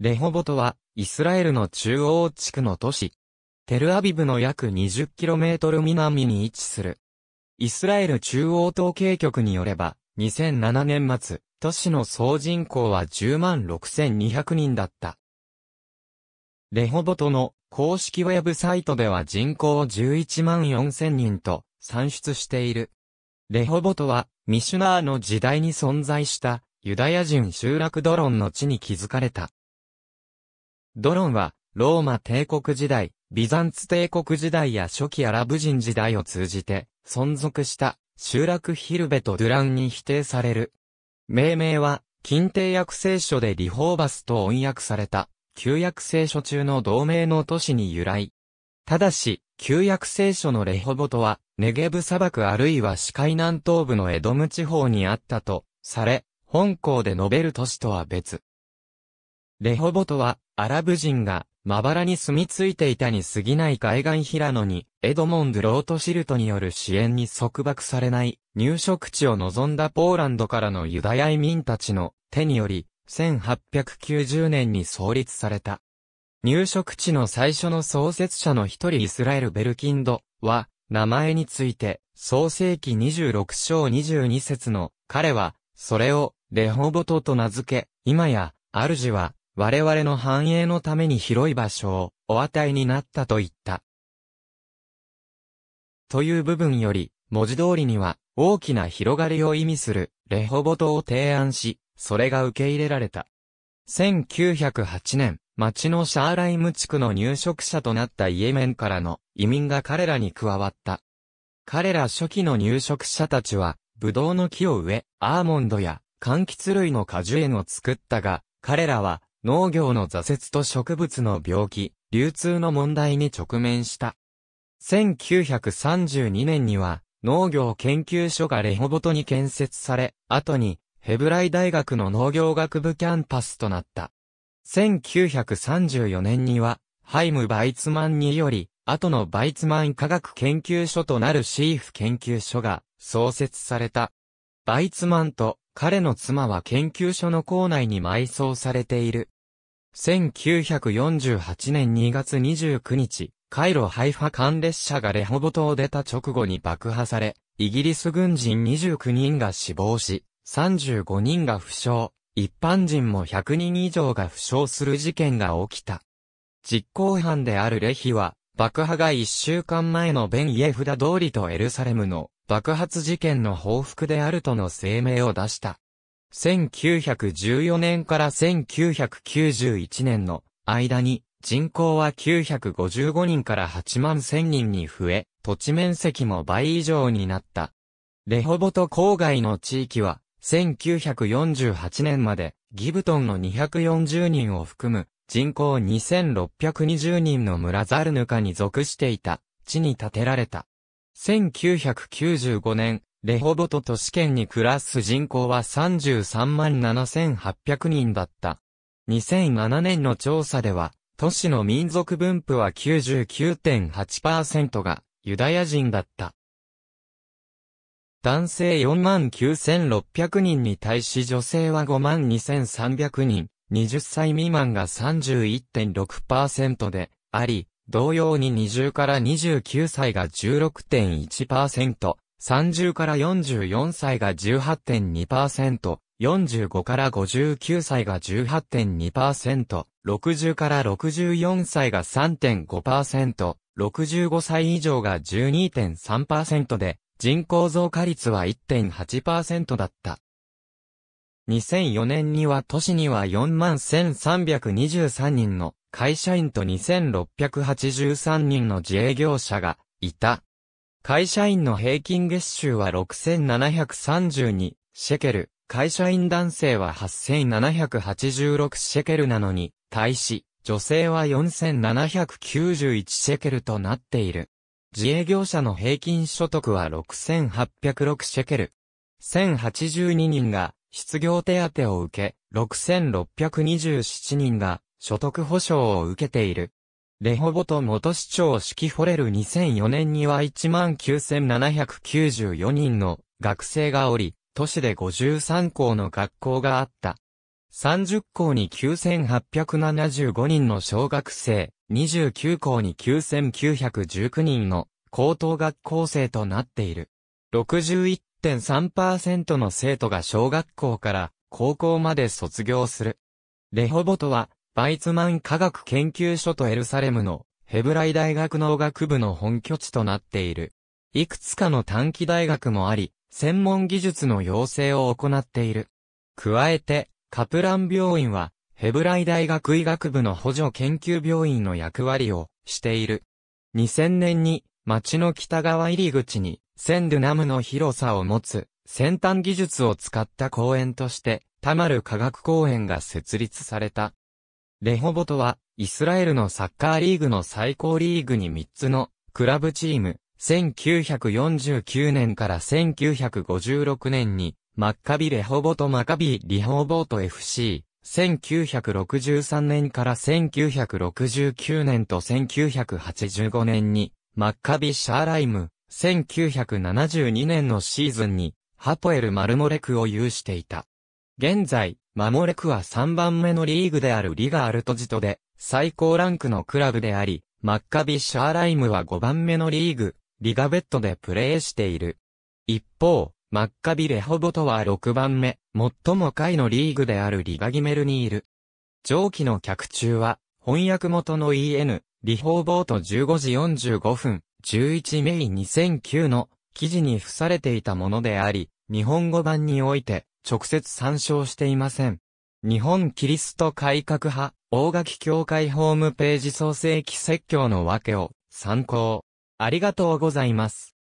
レホボトは、イスラエルの中央地区の都市。テルアビブの約 20km 南に位置する。イスラエル中央統計局によれば、2007年末、都市の総人口は10万6200人だった。レホボトの公式ウェブサイトでは人口11万4000人と算出している。レホボトは、ミシュナーの時代に存在したユダヤ人集落ドロンの地に築かれたドロンは、ローマ帝国時代、ビザンツ帝国時代や初期アラブ人時代を通じて、存続した、集落ヒルベとドゥランに否定される。命名は、近帝約聖書でリホーバスと音訳された、旧約聖書中の同盟の都市に由来。ただし、旧約聖書のレホボトは、ネゲブ砂漠あるいは視界南東部のエドム地方にあったと、され、本校で述べる都市とは別。レホボトは、アラブ人が、まばらに住み着いていたに過ぎない海岸平野に、エドモンド・ロートシルトによる支援に束縛されない、入植地を望んだポーランドからのユダヤ移民たちの手により、1890年に創立された。入植地の最初の創設者の一人イスラエル・ベルキンドは、名前について、創世紀26章22節の、彼は、それを、レホボトと名付け、今や、主は、我々の繁栄のために広い場所をお与えになったと言った。という部分より、文字通りには大きな広がりを意味するレホボトを提案し、それが受け入れられた。1908年、町のシャーライム地区の入植者となったイエメンからの移民が彼らに加わった。彼ら初期の入植者たちは、ブドウの木を植え、アーモンドや柑橘類の果樹園を作ったが、彼らは農業の挫折と植物の病気、流通の問題に直面した。1932年には、農業研究所がレホボトに建設され、後に、ヘブライ大学の農業学部キャンパスとなった。1934年には、ハイム・バイツマンにより、後のバイツマン科学研究所となるシーフ研究所が創設された。バイツマンと彼の妻は研究所の校内に埋葬されている。1948年2月29日、カイロハイファ艦列車がレホボトを出た直後に爆破され、イギリス軍人29人が死亡し、35人が負傷、一般人も100人以上が負傷する事件が起きた。実行犯であるレヒは、爆破が1週間前のベンイエフダ通りとエルサレムの爆発事件の報復であるとの声明を出した。1914年から1991年の間に人口は955人から8万1000人に増え、土地面積も倍以上になった。レホボト郊外の地域は、1948年までギブトンの240人を含む人口2620人の村ザルヌカに属していた地に建てられた。1995年、レホボト都市圏に暮らす人口は33万7800人だった。2007年の調査では、都市の民族分布は99.8%がユダヤ人だった。男性49,600人に対し女性は52,300人、20歳未満が31.6%であり、同様に20から29歳が16.1%、30から44歳が18.2%、45から59歳が18.2%、60から64歳が3.5%、65歳以上が12.3%で、人口増加率は1.8%だった。2004年には都市には41,323人の会社員と2683人の自営業者がいた。会社員の平均月収は6732シェケル、会社員男性は8786シェケルなのに、対し、女性は4791シェケルとなっている。自営業者の平均所得は6806シェケル。1082人が失業手当を受け、6627人が所得保障を受けている。レホボト元市長指揮惚レル2004年には19,794人の学生がおり、都市で53校の学校があった。30校に9,875人の小学生、29校に9,919人の高等学校生となっている。61.3%の生徒が小学校から高校まで卒業する。レホボトはバイツマン科学研究所とエルサレムのヘブライ大学農学部の本拠地となっている。いくつかの短期大学もあり、専門技術の養成を行っている。加えて、カプラン病院は、ヘブライ大学医学部の補助研究病院の役割をしている。2000年に、町の北側入り口に、1000ドゥナムの広さを持つ、先端技術を使った公園として、タマル科学公園が設立された。レホボトは、イスラエルのサッカーリーグの最高リーグに3つの、クラブチーム、1949年から1956年に、マッカビ・レホボト・マカビ・リホボート FC、1963年から1969年と1985年に、マッカビ・シャーライム、1972年のシーズンに、ハポエル・マルモレクを有していた。現在、マモレクは3番目のリーグであるリガ・アルトジトで、最高ランクのクラブであり、マッカビ・シャーライムは5番目のリーグ、リガベットでプレーしている。一方、マッカビ・レホボトは6番目、最も下位のリーグであるリガギメルにいる。上記の客中は、翻訳元の EN、リホーボート15時45分、11メイ2009の記事に付されていたものであり、日本語版において、直接参照していません。日本キリスト改革派、大垣教会ホームページ創世記説教の訳を参考。ありがとうございます。